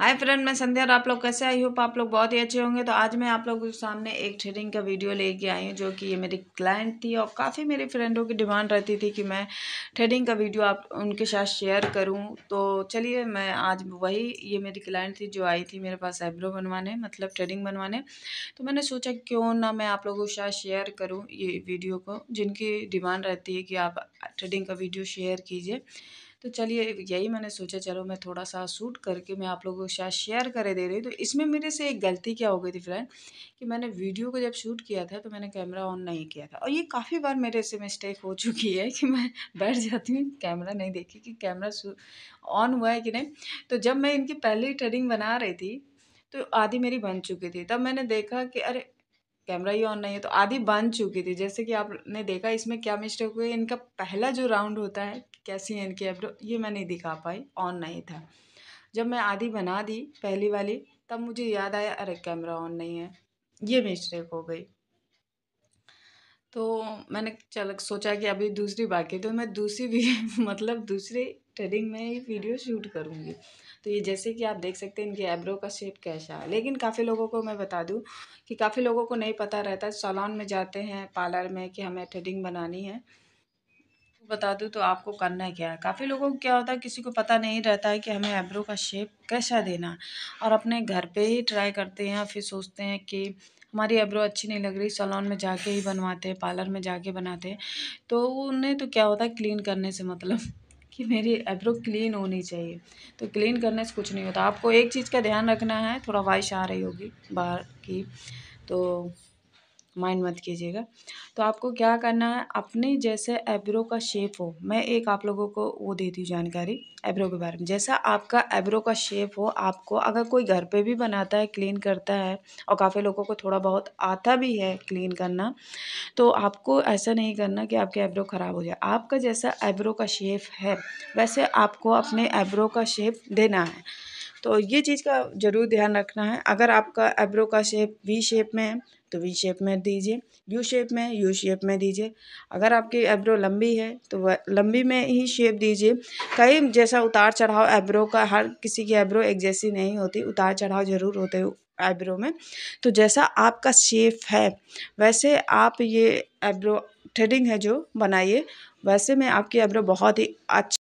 hi friend मैं संध्या और आप लोग कैसे आई होप आप लोग बहुत ही अच्छे होंगे तो आज मैं आप लोगों के सामने एक थ्रेडिंग का वीडियो लेके आई हूँ जो कि ये मेरी क्लाइंट थी और काफ़ी मेरे फ्रेंडों की डिमांड रहती थी कि मैं थ्रेडिंग का वीडियो आप उनके साथ शेयर करूँ तो चलिए मैं आज वही ये मेरी क्लाइंट थी जो आई थी मेरे पास आईब्रो बनवाने मतलब थ्रेडिंग बनवाने तो मैंने सोचा क्यों ना मैं आप लोगों के साथ शेयर करूँ ये वीडियो को जिनकी डिमांड रहती है कि आप थ्रेडिंग का वीडियो शेयर कीजिए तो चलिए यही मैंने सोचा चलो मैं थोड़ा सा सूट करके मैं आप लोगों को शायद शेयर करे दे रही हूँ तो इसमें मेरे से एक गलती क्या हो गई थी फ्रेंड कि मैंने वीडियो को जब शूट किया था तो मैंने कैमरा ऑन नहीं किया था और ये काफ़ी बार मेरे से मिस्टेक हो चुकी है कि मैं बैठ जाती हूँ कैमरा नहीं देखी कि कैमरा ऑन हुआ है कि नहीं तो जब मैं इनकी पहली ट्रेडिंग बना रही थी तो आधी मेरी बन चुकी थी तब मैंने देखा कि अरे कैमरा ही ऑन नहीं है तो आधी बन चुकी थी जैसे कि आपने देखा इसमें क्या मिस्टेक हुई इनका पहला जो राउंड होता है कैसी है इनकी आईब्रो ये मैं नहीं दिखा पाई ऑन नहीं था जब मैं आधी बना दी पहली वाली तब मुझे याद आया अरे कैमरा ऑन नहीं है ये मिस्टेक हो गई तो मैंने चल सोचा कि अभी दूसरी बाकी तो मैं दूसरी भी मतलब दूसरी थ्रेडिंग में ही वीडियो शूट करूँगी तो ये जैसे कि आप देख सकते हैं इनके आईब्रो का शेप कैसा है लेकिन काफ़ी लोगों को मैं बता दूं कि काफ़ी लोगों को नहीं पता रहता सलोन में जाते हैं पार्लर में कि हमें थ्रेडिंग बनानी है बता दूँ तो आपको करना है क्या है काफ़ी लोगों को क्या होता है किसी को पता नहीं रहता है कि हमें आईब्रो का शेप कैसा देना और अपने घर पे ही ट्राई करते हैं फिर सोचते हैं कि हमारी आईब्रो अच्छी नहीं लग रही सलोन में जाके ही बनवाते हैं पार्लर में जाके बनाते हैं तो उन्हें तो क्या होता है क्लीन करने से मतलब कि मेरी आईब्रो क्लीन होनी चाहिए तो क्लीन करने से कुछ नहीं होता आपको एक चीज़ का ध्यान रखना है थोड़ा वाइश आ रही होगी बाहर की तो माइंड मत कीजिएगा तो आपको क्या करना है अपने जैसे एब्रो का शेप हो मैं एक आप लोगों को वो देती हूँ जानकारी एब्रो के बारे में जैसा आपका एब्रो का शेप हो आपको अगर कोई घर पे भी बनाता है क्लीन करता है और काफ़ी लोगों को थोड़ा बहुत आता भी है क्लीन करना तो आपको ऐसा नहीं करना कि आपके एब्रो ख़राब हो जाए आपका जैसा एब्रो का शेप है वैसे आपको अपने एब्रो का शेप देना है तो ये चीज़ का ज़रूर ध्यान रखना है अगर आपका एब्रो का शेप वी शेप में है तो वी शेप में दीजिए यू शेप में यू शेप में दीजिए अगर आपकी एब्रो लंबी है तो वह लंबी में ही शेप दीजिए कई जैसा उतार चढ़ाव एब्रो का हर किसी की एब्रो एक जैसी नहीं होती उतार चढ़ाव ज़रूर होते हो आईब्रो में तो जैसा आपका शेप है वैसे आप ये आईब्रो थ्रेडिंग है जो बनाइए वैसे में आपकी आईब्रो बहुत ही अच्छा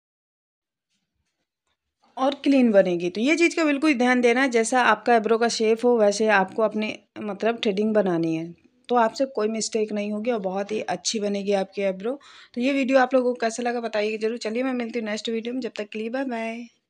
क्लीन बनेगी तो ये चीज़ का बिल्कुल ध्यान देना है जैसा आपका एब्रो का शेप हो वैसे आपको अपने मतलब थ्रेडिंग बनानी है तो आपसे कोई मिस्टेक नहीं होगी और बहुत ही अच्छी बनेगी आपकी एब्रो तो ये वीडियो आप लोगों को कैसा लगा बताइए जरूर चलिए मैं मिलती हूँ नेक्स्ट वीडियो में जब तक के बाय बाय